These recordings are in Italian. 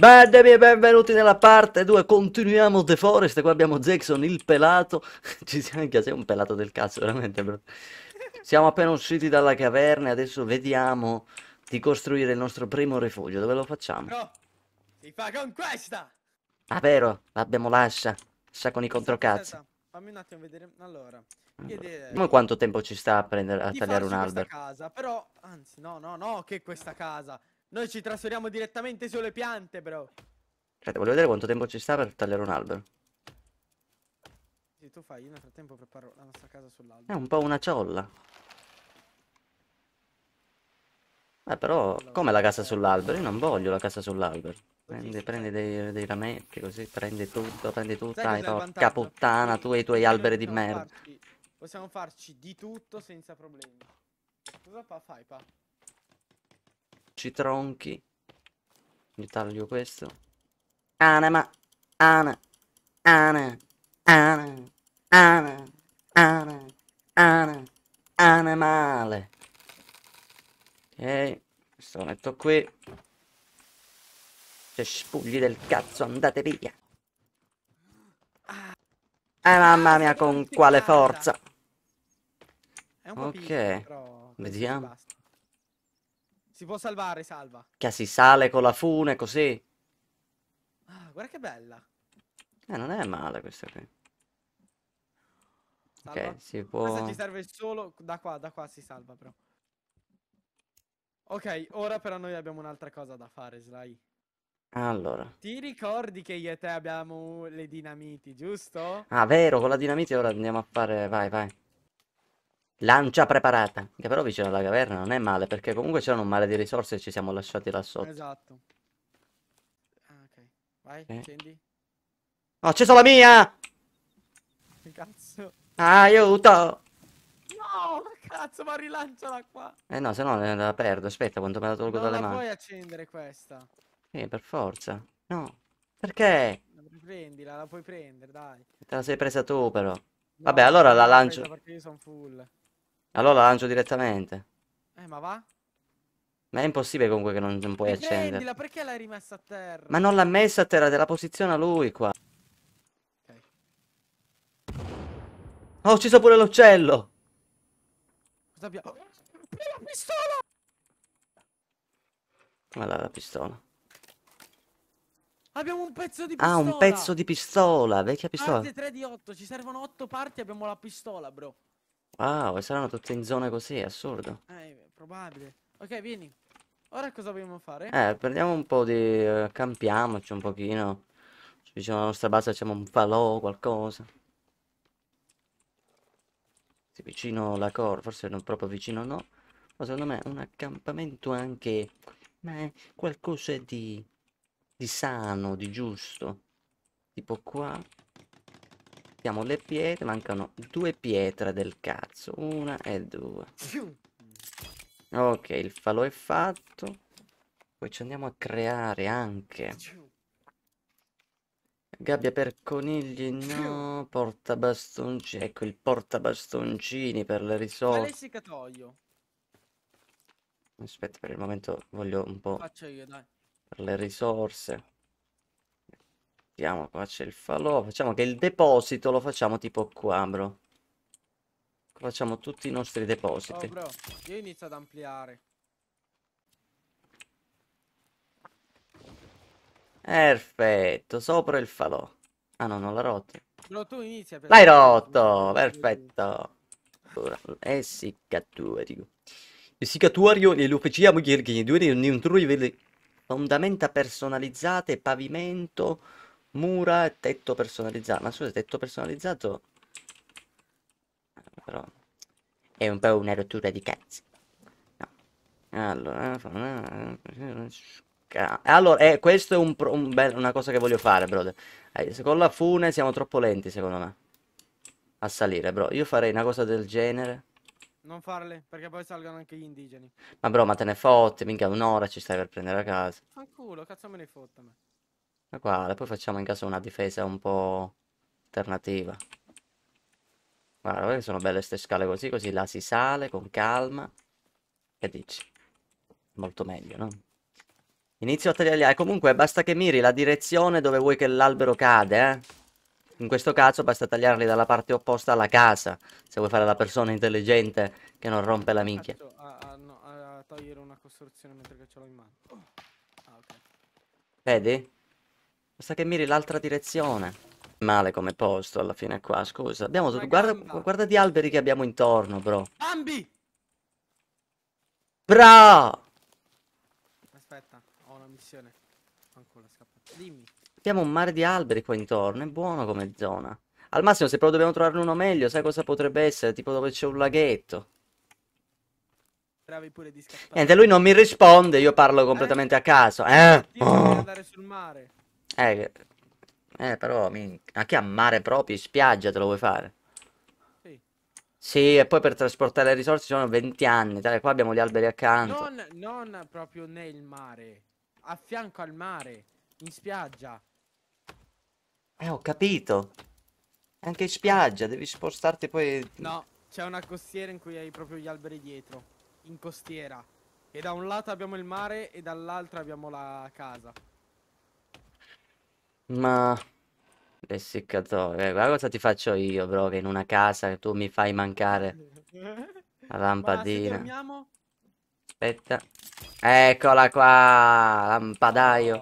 Bendemi e benvenuti nella parte 2, continuiamo The Forest, qua abbiamo Jackson il pelato, ci siamo anche, sei un pelato del cazzo veramente bro. Siamo appena usciti dalla caverna e adesso vediamo di costruire il nostro primo rifugio, dove lo facciamo? No, si fa con questa! Ah vero, l'abbiamo lascia, lascia con i controcazzi. Fammi un attimo vedere, allora, allora. Ma quanto tempo ci sta a, prendere, a tagliare un albero? casa, però, anzi no no no che questa casa, noi ci trasferiamo direttamente sulle piante, bro. Aspetta, voglio vedere quanto tempo ci sta per tagliare un albero. Sì, tu fai, io nel frattempo preparo la nostra casa sull'albero. È un po' una ciolla. Beh, però, allora, come la casa eh, sull'albero? Io non eh, voglio la casa sull'albero. Eh, prendi, prendi dei, dei, rametti così, prendi tutto, prendi tutto, Sai porca puttana, tu e i tuoi alberi di merda. Farci, possiamo farci di tutto senza problemi. Cosa fa, fai, pa? Ci tronchi. Mi taglio questo. Anima. Ana. Ana. Ana. Ana. Ana. Ana. Animale. Ok. Questo lo metto qui. C'è spugli del cazzo, andate via. Eh mamma mia, con quale forza. ok. Vediamo. Si può salvare, salva. Che si sale con la fune, così. Ah, guarda che bella. Eh, non è male questa qui. Salva. Ok, si può... Questa ci serve solo... Da qua, da qua si salva, però. Ok, ora però noi abbiamo un'altra cosa da fare, Sly. Allora. Ti ricordi che io e te abbiamo le dinamiti, giusto? Ah, vero, con la dinamite ora andiamo a fare... Vai, vai. Lancia preparata. Che però vicino alla caverna non è male, perché comunque c'erano un mare di risorse e ci siamo lasciati là sotto. Esatto. Ah, ok. Vai, eh. scendi. Ho acceso la mia! Che cazzo? Aiuto! No, ma cazzo, ma rilanciala qua! Eh no, se no la perdo. Aspetta, quanto me la tolgo non dalle la mani. Non puoi accendere questa. Sì, eh, per forza. No. Perché? Prendila, la puoi prendere, dai. Te la sei presa tu, però. No, Vabbè, allora la lancio. Perché io sono full. Allora la lancio direttamente. Eh, ma va? Ma è impossibile comunque che non, non puoi eh, accendere. perché l'hai rimessa a terra? Ma non l'ha messa a terra, te la posiziona lui qua. Ok. Ho oh, ucciso pure l'uccello! Cosa abbiamo? Oh, la pistola! Guarda la pistola. Abbiamo un pezzo di pistola! Ah, un pezzo di pistola, vecchia pistola. Parte 3 di 8, ci servono 8 parti, abbiamo la pistola, bro. Wow, saranno tutte in zone così, assurdo. Eh, è probabile. Ok, vieni. Ora cosa vogliamo fare? Eh, prendiamo un po' di... Uh, campiamoci un pochino. Vicino alla nostra base facciamo un falò, qualcosa. Sì, vicino la core, forse non proprio vicino, no. Ma secondo me un accampamento anche... Ma è qualcosa di... Di sano, di giusto. Tipo qua. Abbiamo le pietre, mancano due pietre del cazzo, una e due. Ok, il falò è fatto. Poi ci andiamo a creare anche. Gabbia per conigli, no, portabastoncini. Ecco il portabastoncini per le risorse. Aspetta, per il momento voglio un po'... Faccio io, dai. Per le risorse. Mettiamo qua c'è il falò. Facciamo che il deposito lo facciamo tipo qua, bro. Facciamo tutti i nostri depositi. Oh, bro, io inizio ad ampliare. Perfetto, sopra il falò. Ah no, non l'ha rotto. No, tu inizia. L'hai rotto, perfetto. Allora, è sicatuario. Il sicatuario e lo facciamo che due riunioni un fondamenta personalizzate, pavimento Mura e tetto personalizzato. Ma scusa, tetto personalizzato... Eh, però... È un po' una rottura di cazzo. No. Allora... Eh, allora, eh, questo è un, un bel, una cosa che voglio fare, brother. Eh, con la fune siamo troppo lenti, secondo me. A salire, bro. Io farei una cosa del genere. Non farle, perché poi salgono anche gli indigeni. Ma bro, ma te ne fotti, minchia, un'ora ci stai per prendere a casa. Fanculo, cazzo me ne fotta me. Ma guarda, poi facciamo in caso una difesa un po' alternativa. Guarda, guarda che sono belle queste scale così, così là si sale con calma. Che dici? Molto meglio, no? Inizio a tagliare. Comunque basta che miri la direzione dove vuoi che l'albero cade, eh? In questo caso basta tagliarli dalla parte opposta alla casa, se vuoi fare la persona intelligente che non rompe la minchia. A, a, no, a, togliere una costruzione mentre che ce l'ho in mano. Ah, okay. Vedi? Basta che miri l'altra direzione. Male come posto alla fine qua, scusa. Abbiamo Guarda, guarda gli alberi che abbiamo intorno, bro. Bambi! Bra! Aspetta, ho una missione. Ancora scappato. Dimmi. Abbiamo un mare di alberi qua intorno, è buono come zona. Al massimo se però dobbiamo trovarne uno meglio, sai cosa potrebbe essere? Tipo dove c'è un laghetto. Bravi pure di scappare. Niente, lui non mi risponde, io parlo eh? completamente eh? a caso. Eh? Io oh. andare sul mare. Eh, eh però, min... anche a mare proprio, in spiaggia te lo vuoi fare? Sì. Sì, e poi per trasportare le risorse ci sono 20 anni, tale qua abbiamo gli alberi accanto. Non, non proprio nel mare, a fianco al mare, in spiaggia. Eh, ho capito. Anche in spiaggia, devi spostarti poi... No, c'è una costiera in cui hai proprio gli alberi dietro. In costiera. E da un lato abbiamo il mare e dall'altro abbiamo la casa. Ma... Lessiccatore, eh, guarda cosa ti faccio io, bro, che in una casa tu mi fai mancare la lampadina. Aspetta. Eccola qua, lampadaio.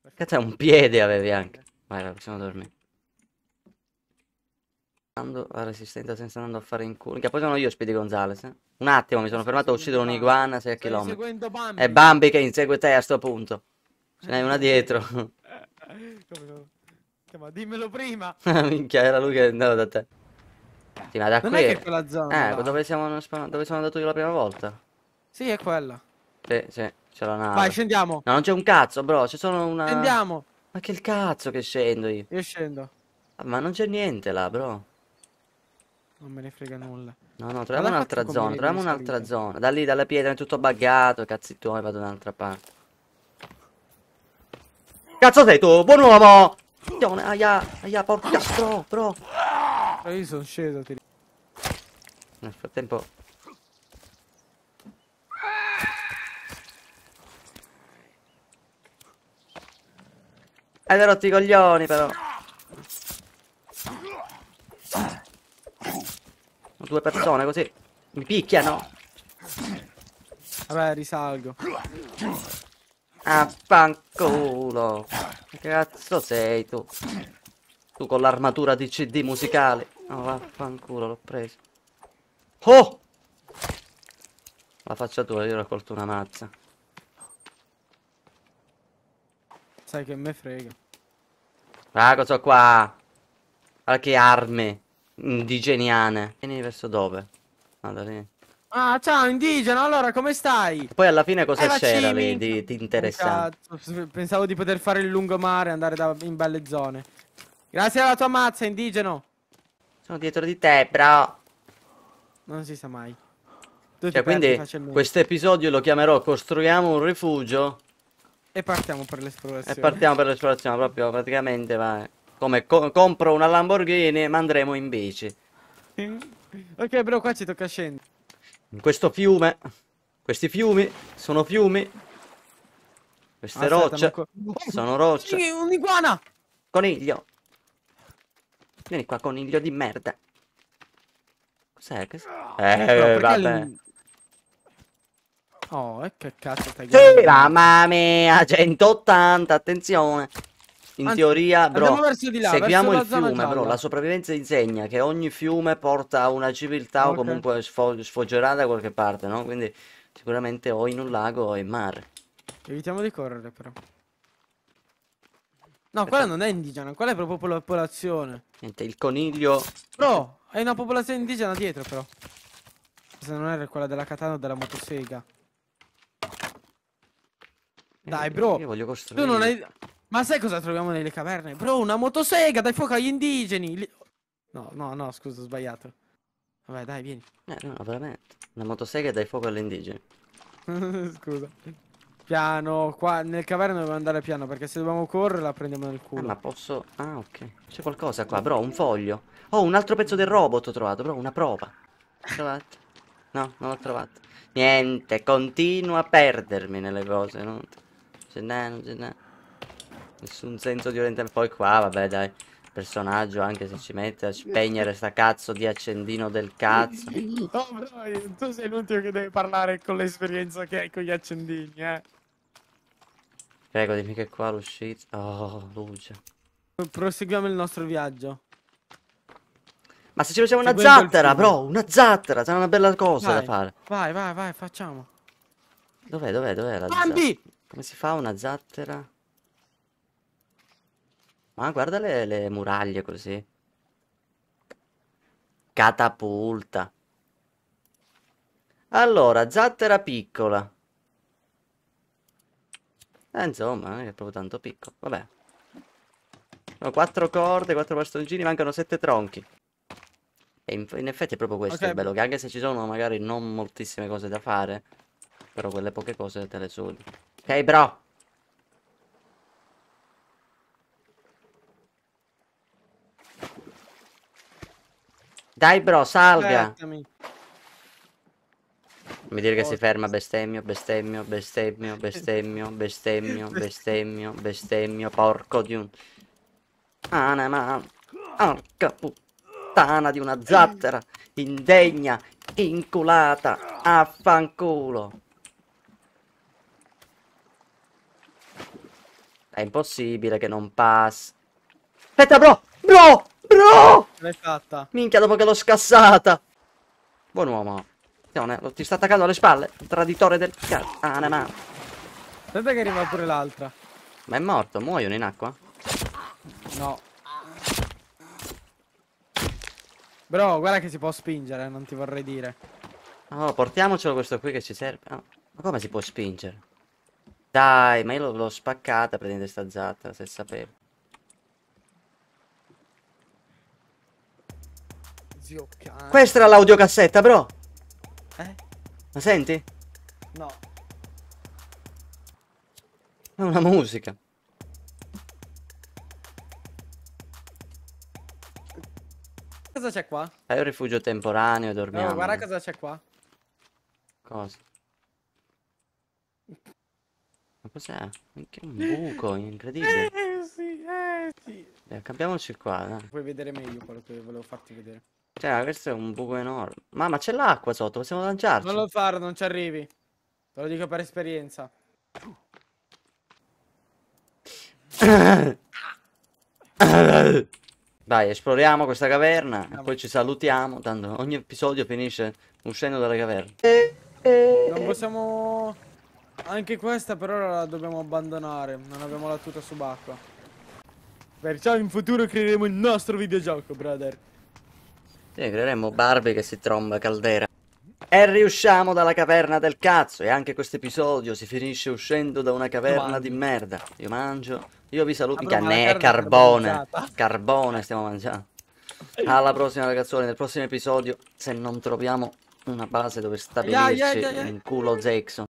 No. Cazzo, un piede avevi anche. Vai, vai, possiamo dormire. Ando a resistenza senza andando a fare in culo. Che poi sono io, Speedy Gonzales. Eh? Un attimo, mi sono fermato a uccidere iguana 6 km. È Bambi che insegue te a sto punto. Ce n'è una dietro. Come, come, dimmelo prima. Ah, minchia, era lui che andava da te. Sì, ma da non qui... è che è quella zona. Eh, dove, siamo, dove sono andato io la prima volta. Sì, è quella. Sì, sì, c'è la nave. Vai, scendiamo. No, non c'è un cazzo, bro, c'è solo una... Scendiamo. Ma che il cazzo che scendo io? Io scendo. Ah, ma non c'è niente là, bro. Non me ne frega nulla. No, no, troviamo un'altra zona, troviamo un'altra zona. Da lì, dalla pietra, è tutto buggato, cazzi tuoi, vado da un'altra parte. Cazzo sei tu? Buon uomo! Aia, aia, porca, bro, bro. Eh, io sono sceso, ti... Nel frattempo... Hai rotto i coglioni, però. Due persone, così. Mi picchiano. Vabbè, risalgo. Affanculo. Cazzo sei tu? Tu con l'armatura di CD musicale. No, vaffanculo, l'ho preso. Oh! La faccia tua, io ho raccolto una mazza. Sai che me frega. Rago, ah, sono qua. Guarda ah, che armi indigeniane. Vieni verso dove? Vado lì. Ah, ciao indigeno, allora come stai? Poi alla fine cosa eh, c'era lì di, di interessante? pensavo di poter fare il lungomare e andare da, in belle zone. Grazie alla tua mazza, indigeno. Sono dietro di te, bro. Non si sa mai. Tu cioè, quindi questo episodio lo chiamerò Costruiamo un rifugio. E partiamo per l'esplorazione. E partiamo per l'esplorazione, proprio praticamente va. Come co compro una Lamborghini ma andremo in bici. ok, bro, qua ci tocca scendere. In questo fiume. Questi fiumi sono fiumi. Queste ah, Aspetta, rocce co sono rocce. Sì, un'iguana! Coniglio. Vieni qua, coniglio di merda. Cos'è? Che... Eh, vabbè. Oh, e eh, che cazzo stai sì, Mamma mia, 180, attenzione. In Anzi, teoria, bro, là, seguiamo il fiume, bro. La sopravvivenza insegna che ogni fiume porta a una civiltà okay. o comunque sfoggerà da qualche parte, no? Quindi sicuramente o in un lago o in mare. Evitiamo di correre, però. No, quella non è indigena, quella è proprio popolazione. Niente, il coniglio... Bro, è una popolazione indigena dietro, però. Se non era quella della katana o della motosega. Eh, Dai, bro. Io voglio costruire. Tu non hai... Ma sai cosa troviamo nelle caverne? Bro, una motosega, dai fuoco agli indigeni. Li... No, no, no, scusa, ho sbagliato. Vabbè, dai, vieni. Eh, no, veramente. Una motosega dai fuoco agli indigeni. scusa. Piano, qua nel caverne dobbiamo andare piano perché se dobbiamo correre la prendiamo nel culo. Ah, ma posso... Ah, ok. C'è qualcosa qua, bro, un foglio. Oh, un altro pezzo del robot ho trovato, bro, una prova. Trovato. No, non l'ho trovato. Niente, continua a perdermi nelle cose, no? C'è n'è, non c'è n'è. Nessun senso di orientamento. Poi qua, vabbè, dai. Personaggio, anche se ci mette a spegnere sta cazzo di accendino del cazzo. No, oh, no, tu sei l'ultimo che deve parlare con l'esperienza che hai con gli accendini, eh. Prego, dimmi che qua l'uscita... Oh, luce. Proseguiamo il nostro viaggio. Ma se ci facciamo una zattera, bro, una zattera, sarà una bella cosa vai, da fare. Vai, vai, vai, facciamo. Dov'è, dov'è, dov'è la zattera? Come si fa una zattera? Ma guarda le, le muraglie così. Catapulta. Allora, zattera piccola. Eh, insomma, eh, è proprio tanto piccolo. Vabbè. Sono quattro corde, quattro bastoncini, mancano sette tronchi. E in, in effetti è proprio questo okay. il bello, che anche se ci sono magari non moltissime cose da fare, però quelle poche cose te le soli. Ok, bro! Dai bro, salga. Aspettami. Non mi dire che si ferma, bestemmio, bestemmio, bestemmio, bestemmio, bestemmio, bestemmio, bestemmio, porco di un... Anama, porca puttana di una zattera, indegna, inculata, affanculo. È impossibile che non passi. Aspetta bro, bro, Bro! L'hai fatta. Minchia, dopo che l'ho scassata. Buon uomo. Attenzione, ti sta attaccando alle spalle. Traditore del cazzo. Ah, Aspetta che arriva pure l'altra. Ma è morto, muoiono in acqua? No. Bro, guarda che si può spingere, non ti vorrei dire. Oh, portiamocelo questo qui che ci serve. Oh, ma come si può spingere? Dai, ma io l'ho spaccata prendendo sta zatta, se sapevo. Questa era l'audiocassetta, bro. Eh? La senti? No. È una musica. Cosa c'è qua? È un rifugio temporaneo, dormiamo. No, guarda cosa c'è qua. Cosa? Ma cos'è? Anche un buco, incredibile. Eh sì, eh sì. Eh, cambiamoci qua, dai. Puoi vedere meglio quello che volevo farti vedere. Cioè, questo è un buco enorme. Mamma, c'è l'acqua sotto, possiamo lanciarci. Non lo fare, non ci arrivi. Te lo dico per esperienza. Dai, esploriamo questa caverna e poi ci salutiamo, tanto ogni episodio finisce uscendo dalla caverna. Non possiamo... Anche questa per ora la dobbiamo abbandonare, non abbiamo la tuta subacqua. Perciò in futuro creeremo il nostro videogioco, brother. Sì, eh, creeremo Barbie che si tromba caldera. E riusciamo dalla caverna del cazzo. E anche questo episodio si finisce uscendo da una caverna di merda. Io mangio. Io vi saluto. Mica ah, ne è carbone. Carbone stiamo mangiando. Alla prossima ragazzoni, nel prossimo episodio, se non troviamo una base dove stabilirci yeah, yeah, yeah, in culo Zexon.